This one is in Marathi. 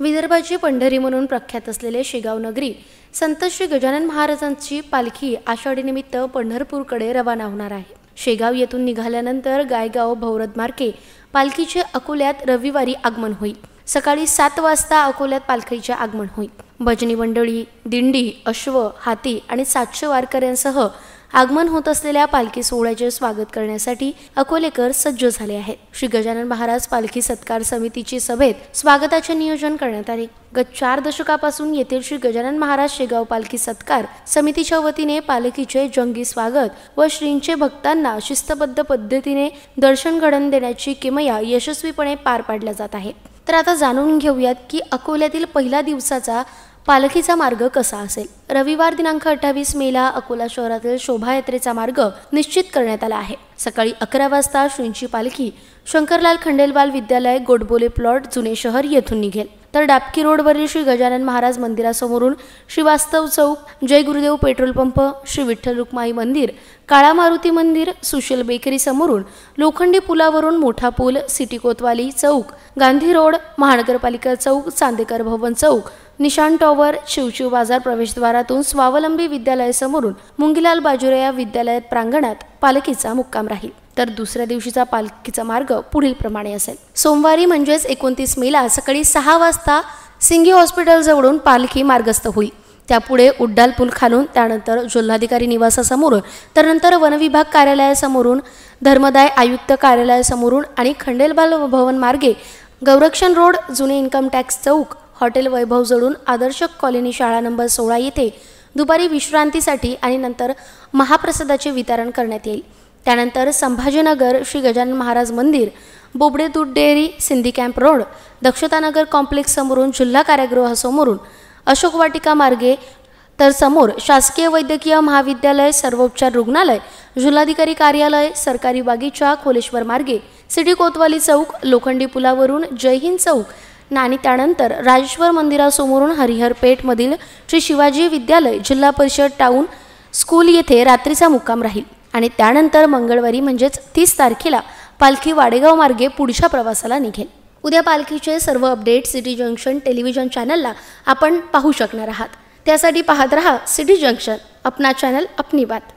विदर्भाची पंढरी म्हणून प्रख्यात असलेले शेगाव नगरी संत श्री गजानन महाराजांची पालखी आषाढीनिमित्त पंढरपूरकडे रवाना होणार आहे शेगाव येथून निघाल्यानंतर गायगाव भौरद मार्के पालखीचे अकोल्यात रविवारी आगमन होईल सकाळी सात वाजता अकोल्यात पालखीचे आगमन होईल भजनी मंडळी दिंडी अश्व हाती आणि सातशे वारकऱ्यांसह आगमन होत असलेल्या पालखी सोहळ्याचे स्वागत करण्यासाठी अकोलेकर सज्ज झाले आहेत श्री गजानन महाराज पालखी सत्कार समितीची सभेत स्वागताचे नियोजन करण्यात आले गत चार दशकापासून येथील श्री गजानन महाराज शेगाव पालखी सत्कार समितीच्या वतीने पालखीचे जंगी स्वागत व श्रींचे भक्तांना शिस्तबद्ध पद्धतीने दर्शन घडण देण्याची किमया यशस्वीपणे पार पाडल्या जात आहे तर आता जाणून घेऊयात की अकोल्यातील पहिल्या दिवसाचा पालखीचा मार्ग कसा असेल रविवार दिनांक अठ्ठावीस मेला अकोला शहरातील शोभायात्रेचा मार्ग निश्चित करण्यात आला आहे सकाळी अकरा वाजता श्रींची पालखी शंकरलाल खंडेलवाल विद्यालय गोडबोले प्लॉट जुने शहर येथून निघेल तर डापकी रोडवरील श्री गजानन महाराज मंदिरासमोरून श्रीवास्तव चौक जय गुरुदेव पेट्रोल पंप श्री विठ्ठल रुक्माई मंदिर काळा मारुती मंदिर सुशील बेकरी समोरून लोखंडी पुलावरून मोठा पूल सिटी कोतवाली चौक गांधी रोड महानगरपालिका चौक चांदेकर भवन चौक निशान टॉवर शिवशिव बाजार प्रवेशद्वारातून स्वावलंबी समोरून मुंगीलाल बाजुरे या विद्यालय प्रांगणात पालखीचा मुक्काम राहील तर दुसऱ्या दिवशीचा पालखीचा मार्ग पुढील प्रमाणे असेल सोमवारी म्हणजेच एकोणतीस मेला सकाळी सहा वाजता सिंगी हॉस्पिटलजवळून पालखी मार्गस्थ होईल त्यापुढे उड्डाल पूल खालून त्यानंतर जिल्हाधिकारी निवासासमोरून त्यानंतर वनविभाग कार्यालयासमोरून धर्मदाय आयुक्त कार्यालयासमोरून आणि खंडेलबाल भवन मार्गे गौरक्षण रोड जुने इन्कम टॅक्स चौक हॉटेल वैभव जडून आदर्श कॉलनी शाळा नंबर सोळा येथे दुपारी विश्रांतीसाठी आणि नंतर महाप्रसादाचे वितरण करण्यात येईल त्यानंतर संभाजीनगर श्री गजानन महाराज मंदिर बोबडे दूध dairy Sindhi camp road Dakshatanagar complex समोरून जिल्हा कारागृहासमोरून अशोक वाटिका मार्गे तर समोर शासकीय वैद्यकीय महाविद्यालय सर्वोपचार रुग्णालय जिल्हाधिकारी कार्यालय सरकारी बागीचा खोलेश्वर मार्गे सिटी कोतवाली चौक लोखंडी पुलावरून जय हिंद चौक आणि त्यानंतर राजेश्वर मंदिरासमोरून हरिहर पेठमधील श्री शिवाजी विद्यालय जिल्हा परिषद टाऊन स्कूल येथे रात्रीचा मुक्काम राहील आणि त्यानंतर मंगळवारी म्हणजेच तीस तारखेला पालखी वाडेगाव मार्गे पुढच्या प्रवासाला निघेल उद्या पालखीचे सर्व अपडेट सिटी जंक्शन टेलिव्हिजन चॅनलला आपण पाहू शकणार आहात त्यासाठी पाहत रहा सिटी जंक्शन अपना चॅनल अपनी बात